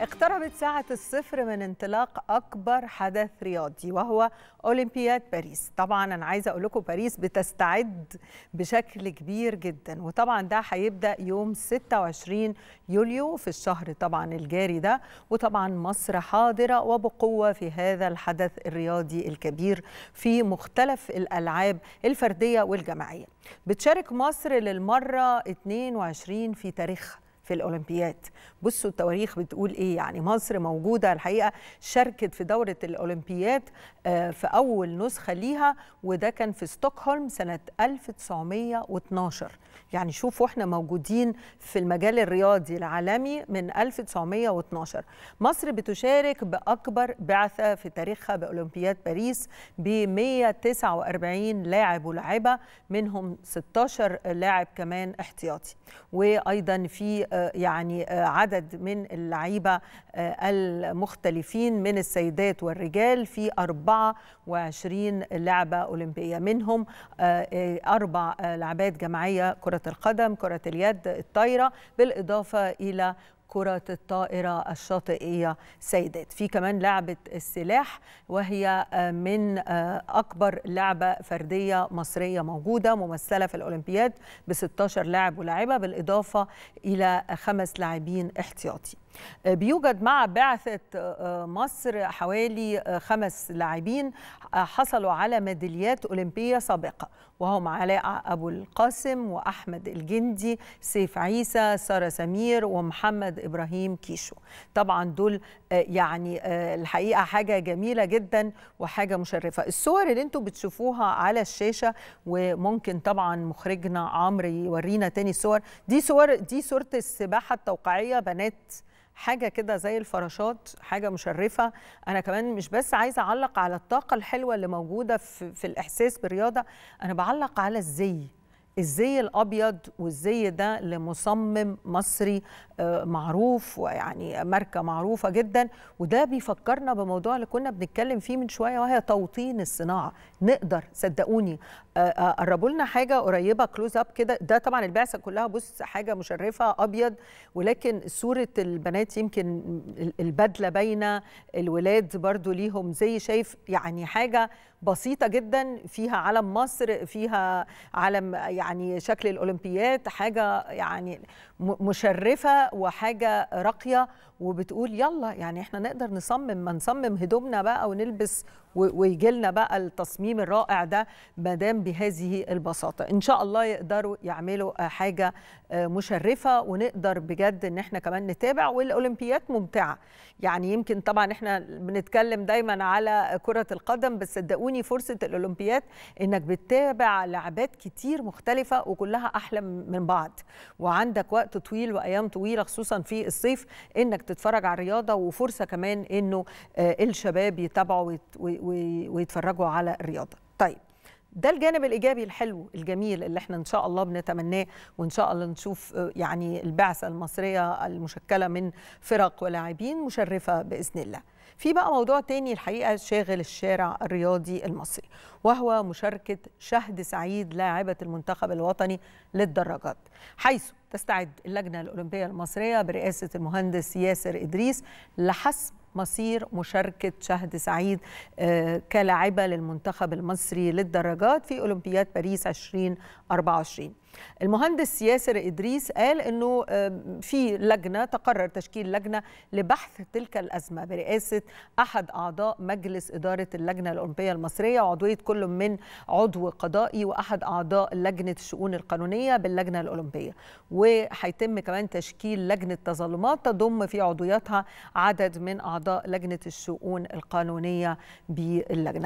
اقتربت ساعة الصفر من انطلاق أكبر حدث رياضي وهو أولمبياد باريس طبعا أنا عايزة أقول لكم باريس بتستعد بشكل كبير جدا وطبعا ده هيبدأ يوم 26 يوليو في الشهر طبعا الجاري ده وطبعا مصر حاضرة وبقوة في هذا الحدث الرياضي الكبير في مختلف الألعاب الفردية والجماعية بتشارك مصر للمرة 22 في تاريخها في الاولمبياد بصوا التواريخ بتقول ايه يعني مصر موجوده الحقيقه شاركت في دوره الاولمبياد آه، في اول نسخه ليها وده كان في ستوكهولم سنه 1912 يعني شوفوا احنا موجودين في المجال الرياضي العالمي من 1912 مصر بتشارك باكبر بعثه في تاريخها باولمبياد باريس ب 149 لاعب ولاعبه منهم 16 لاعب كمان احتياطي وايضا في آه، آه، يعني آه، عدد من اللعيبة آه، المختلفين من السيدات والرجال في 24 لعبة أولمبية منهم أربع لعبات جماعية كرة القدم كرة اليد الطايرة بالإضافة إلى كرة الطائرة الشاطئية سيدات في كمان لعبة السلاح وهي آه، من آه، أكبر لعبة فردية مصرية موجودة ممثلة في الأولمبياد ب 16 لاعب ولاعبة بالإضافة إلى خمس لاعبين احتياطي آه، بيوجد مع بعثة آه، آه، مصر حوالي خمس لاعبين حصلوا على ميداليات أولمبية سابقة وهم علاء أبو القاسم وأحمد الجندي سيف عيسى سارة سمير ومحمد إبراهيم كيشو طبعا دول يعني الحقيقة حاجة جميلة جدا وحاجة مشرفة الصور اللي انتم بتشوفوها على الشاشة وممكن طبعا مخرجنا عمرو يورينا تاني صور دي صور دي صورة السباحة التوقيعية بنات حاجه كده زي الفراشات حاجه مشرفه انا كمان مش بس عايزه اعلق على الطاقه الحلوه اللي موجوده في, في الاحساس بالرياضه انا بعلق على الزي الزي الابيض والزي ده لمصمم مصري آه، معروف ويعني ماركه معروفه جدا وده بيفكرنا بموضوع اللي كنا بنتكلم فيه من شويه وهي توطين الصناعه نقدر صدقوني آه، آه، قربوا لنا حاجه قريبه كلوز اب كده ده طبعا البعثه كلها بص حاجه مشرفه ابيض ولكن صوره البنات يمكن البدله باينه الولاد برضو ليهم زي شايف يعني حاجه بسيطه جدا فيها علم مصر فيها علم يعني يعني شكل الاولمبياد حاجه يعني مشرفه وحاجه راقيه وبتقول يلا يعني احنا نقدر نصمم ما نصمم هدومنا بقى ونلبس ويجي لنا بقى التصميم الرائع ده ما دام بهذه البساطه ان شاء الله يقدروا يعملوا حاجه آه، مشرفه ونقدر بجد ان احنا كمان نتابع والأولمبيات ممتعه يعني يمكن طبعا احنا بنتكلم دايما على كره القدم بس صدقوني فرصه الأولمبيات انك بتتابع لعبات كتير مختلفه وكلها احلى من بعض وعندك وقت طويل وايام طويله خصوصا في الصيف انك تتفرج على الرياضه وفرصه كمان انه آه، الشباب يتابعوا ويتفرجوا على الرياضه طيب ده الجانب الايجابي الحلو الجميل اللي احنا ان شاء الله بنتمناه وان شاء الله نشوف آه، يعني البعثه المصريه المشكله من فرق ولاعبين مشرفه باذن الله. في بقى موضوع تاني الحقيقه شاغل الشارع الرياضي المصري وهو مشاركه شهد سعيد لاعبه المنتخب الوطني للدراجات حيث تستعد اللجنه الاولمبيه المصريه برئاسه المهندس ياسر ادريس لحسم مصير مشاركة شهد سعيد آه، كلاعبة للمنتخب المصري للدرجات في أولمبياد باريس 2024 المهندس ياسر إدريس قال أنه في لجنة تقرر تشكيل لجنة لبحث تلك الأزمة برئاسة أحد أعضاء مجلس إدارة اللجنة الأولمبية المصرية وعضوية كل من عضو قضائي وأحد أعضاء لجنة الشؤون القانونية باللجنة الأولمبية وهيتم كمان تشكيل لجنة تظلمات تضم في عضوياتها عدد من أعضاء لجنة الشؤون القانونية باللجنة